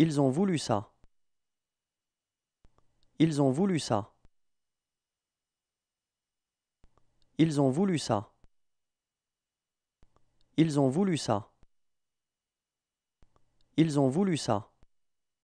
Ils ont voulu ça. Ils ont voulu ça. Ils ont voulu ça. Ils ont voulu ça. Ils ont voulu ça.